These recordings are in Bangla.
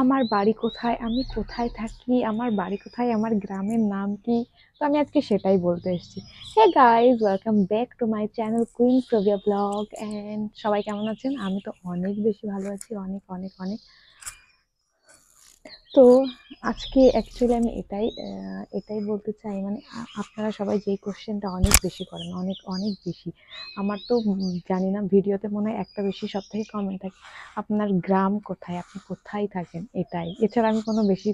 আমার বাড়ি কোথায় আমি কোথায় থাকি আমার বাড়ি কোথায় আমার গ্রামের নাম কি তো আমি আজকে সেটাই বলতে এসেছি hey guys welcome back to my channel Queen Pravia vlog and সবাই কেমন আছেন আমি তো অনেক বেশি ভালো আছি অনেক অনেক অনেক তো আজকে অ্যাকচুয়ালি আমি এটাই এটাই বলতে চাই মানে আপনারা সবাই যেই কোশ্চেনটা অনেক বেশি করেন অনেক অনেক বেশি আমার তো জানি না ভিডিওতে মনে হয় একটা বেশি সব থেকে কমেন্ট থাকে আপনার গ্রাম কোথায় আপনি কোথায় থাকেন এটাই এছাড়া আমি কোনো বেশি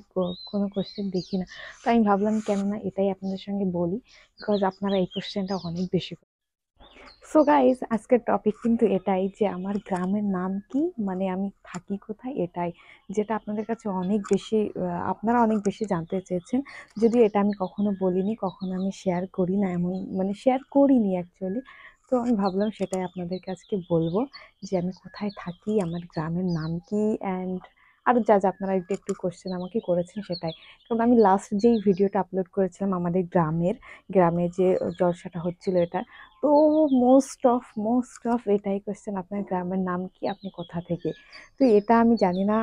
কোনো কোশ্চেন দেখি না তো আমি ভাবলাম কেননা এটাই আপনাদের সঙ্গে বলি বিকজ আপনারা এই কোশ্চেনটা অনেক বেশি সো গাইজ আজকের টপিক কিন্তু এটাই যে আমার গ্রামের নাম কি মানে আমি থাকি কোথায় এটাই যেটা আপনাদের কাছে অনেক বেশি আপনারা অনেক বেশি জানতে চেয়েছেন যদিও এটা আমি কখনো বলিনি কখনো আমি শেয়ার করি না এমন মানে শেয়ার করিনি অ্যাকচুয়ালি তো আমি ভাবলাম সেটাই আপনাদের কাছকে বলবো যে আমি কোথায় থাকি আমার গ্রামের নাম কি অ্যান্ড আর যা যা আপনারা একটু একটু কোশ্চেন আমাকে করেছেন সেটাই কারণ আমি লাস্ট যেই ভিডিওটা আপলোড করেছিলাম আমাদের গ্রামের গ্রামে যে জলসাটা হচ্ছিল এটা তো মোস্ট অফ মোস্ট অফ এটাই কোশ্চেন আপনার গ্রামের নাম কি আপনি কোথা থেকে তো এটা আমি জানি না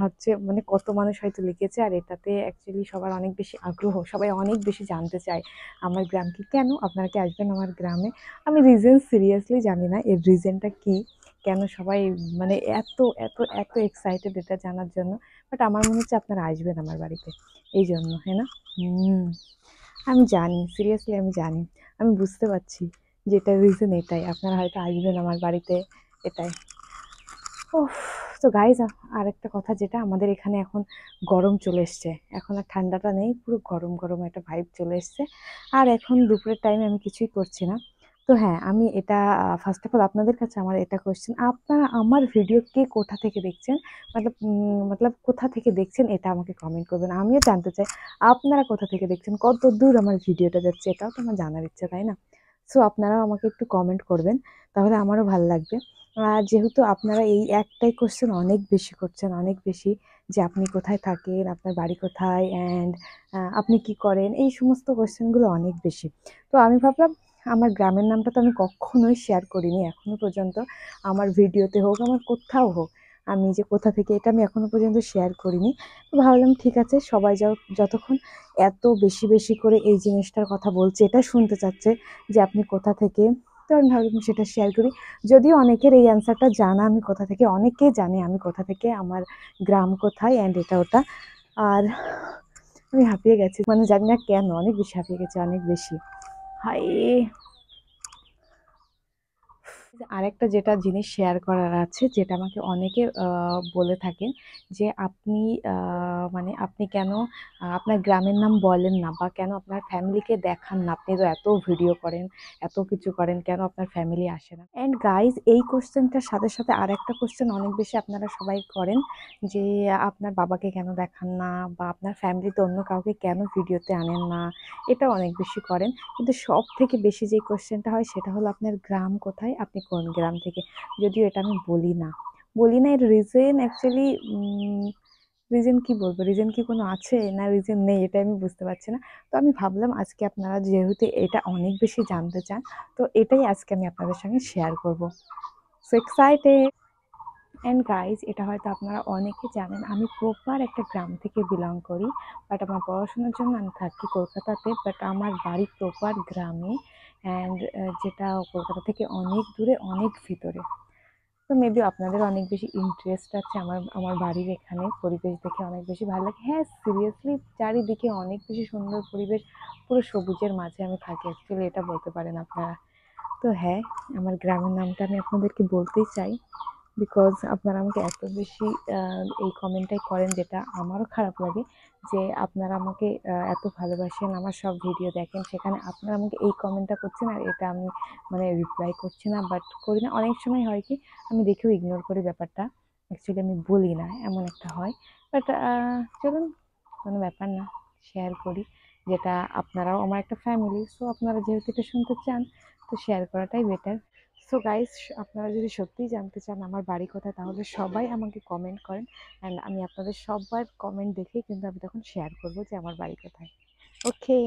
হচ্ছে মানে কত মানুষ হয়তো লিখেছে আর এটাতে অ্যাকচুয়ালি সবার অনেক বেশি আগ্রহ সবাই অনেক বেশি জানতে চায় আমার গ্রাম কি কেন আপনারা কি আসবেন আমার গ্রামে আমি রিজন সিরিয়াসলি জানি না এর রিজনটা কী কেন সবাই মানে এত এত এত এক্সাইটেড এটা জানার জন্য বাট আমার মনে হচ্ছে আপনারা আসবেন আমার বাড়িতে এই জন্য হ্যাঁ না আমি জানি সিরিয়াসলি আমি জানি আমি বুঝতে পারছি যে এটা রিজন এটাই আপনারা হয়তো আসবেন আমার বাড়িতে এটাই ও তো গাইজ আর একটা কথা যেটা আমাদের এখানে এখন গরম চলে এসছে এখন আর ঠান্ডাটা নেই পুরো গরম গরম একটা ভাইব চলে এসছে আর এখন দুপুরের টাইমে আমি কিছুই করছি না তো হ্যাঁ আমি এটা ফার্স্ট অফ অল আপনাদের কাছে আমার এটা কোয়েশ্চেন আপনারা আমার ভিডিও কে কোথা থেকে দেখছেন মতলব মতলব কোথা থেকে দেখছেন এটা আমাকে কমেন্ট করবেন আমিও জানতে চাই আপনারা কোথা থেকে দেখছেন কত দূর আমার ভিডিওটা যাচ্ছে এটাও তো আমার জানার ইচ্ছা তাই না সো আপনারাও আমাকে একটু কমেন্ট করবেন তাহলে আমারও ভালো লাগবে আর যেহেতু আপনারা এই একটাই কোশ্চেন অনেক বেশি করছেন অনেক বেশি যে আপনি কোথায় থাকেন আপনার বাড়ি কোথায় অ্যান্ড আপনি কি করেন এই সমস্ত কোশ্চেনগুলো অনেক বেশি তো আমি ভাবলাম আমার গ্রামের নামটা তো আমি কখনোই শেয়ার করিনি এখনও পর্যন্ত আমার ভিডিওতে হোক আমার কোথাও হোক আমি যে কোথা থেকে এটা আমি এখনও পর্যন্ত শেয়ার করিনি তো ভাবলাম ঠিক আছে সবাই যতক্ষণ এত বেশি বেশি করে এই জিনিসটার কথা বলছে এটা শুনতে চাচ্ছে যে আপনি কোথা থেকে তো আমি ভাবলাম সেটা শেয়ার করি যদিও অনেকের এই অ্যান্সারটা জানা আমি কোথা থেকে অনেকেই জানে আমি কোথা থেকে আমার গ্রাম কোথায় অ্যান্ড এটা ওটা আর আমি হাঁপিয়ে গেছি মানে জানি না কেন অনেক বেশি হাঁপিয়ে গেছি অনেক বেশি 嗨。আরেকটা যেটা জিনিস শেয়ার করার আছে যেটা আমাকে অনেকে বলে থাকেন যে আপনি মানে আপনি কেন আপনার গ্রামের নাম বলেন না বা কেন আপনার ফ্যামিলিকে দেখান না আপনি তো এত ভিডিও করেন এত কিছু করেন কেন আপনার ফ্যামিলি আসে না অ্যান্ড গাইজ এই কোশ্চেনটার সাথে সাথে আর একটা কোশ্চেন অনেক বেশি আপনারা সবাই করেন যে আপনার বাবাকে কেন দেখান না বা আপনার ফ্যামিলিতে অন্য কাউকে কেন ভিডিওতে আনেন না এটা অনেক বেশি করেন কিন্তু সব থেকে বেশি যে কোশ্চেনটা হয় সেটা হলো আপনার গ্রাম কোথায় আপনি কোন গ্রাম থেকে যদিও এটা আমি বলি না বলি না এর রিজন অ্যাকচুয়ালি রিজন কি বলবো রিজন কি কোনো আছে না রিজন নেই এটা আমি বুঝতে পারছি না তো আমি ভাবলাম আজকে আপনারা যেহেতু এটা অনেক বেশি জানতে চান তো এটাই আজকে আমি আপনাদের সঙ্গে শেয়ার করবো সো এক্সাইটেড অ্যান্ড গাইজ এটা হয়তো আপনারা অনেকে জানেন আমি প্রপার একটা গ্রাম থেকে বিলং করি বাট আমার পড়াশোনার জন্য আমি থাকি কলকাতাতে বাট আমার বাড়ি প্রপার গ্রামে অ্যান্ড যেটা কলকাতা থেকে অনেক দূরে অনেক ভিতরে তো মেবি আপনাদের অনেক বেশি ইন্টারেস্ট আছে আমার আমার বাড়ির এখানে পরিবেশ দেখে অনেক বেশি ভালো লাগে হ্যাঁ সিরিয়াসলি চারিদিকে অনেক বেশি সুন্দর পরিবেশ পুরো সবুজের মাঝে আমি থাকি অ্যাকচুয়ালি এটা বলতে পারেন আপনারা তো হ্যাঁ আমার গ্রামের নামটা আমি আপনাদেরকে বলতেই চাই বিকজ আপনারা আমাকে এত বেশি এই কমেন্টটাই করেন যেটা আমারও খারাপ লাগে যে আপনারা আমাকে এত ভালোবাসেন আমার সব ভিডিও দেখেন সেখানে আপনারা আমাকে এই কমেন্টটা করছেন আর এটা আমি মানে রিপ্লাই করছি না বাট করি না অনেক সময় হয় কি আমি দেখেও ইগনোর করি ব্যাপারটা অ্যাকচুয়ালি আমি বলি না এমন একটা হয় বাট চলুন কোনো ব্যাপার না শেয়ার করি যেটা আপনারাও আমার একটা ফ্যামিলি সো আপনারা যেহেতু এটা শুনতে চান তো শেয়ার করাটাই বেটার সো গাইস আপনারা যদি সত্যিই জানতে চান আমার বাড়ি কোথায় তাহলে সবাই আমাকে কমেন্ট করেন অ্যান্ড আমি আপনাদের সবার কমেন্ট দেখেই কিন্তু আমি তখন শেয়ার করব যে আমার বাড়ি কোথায় ওকে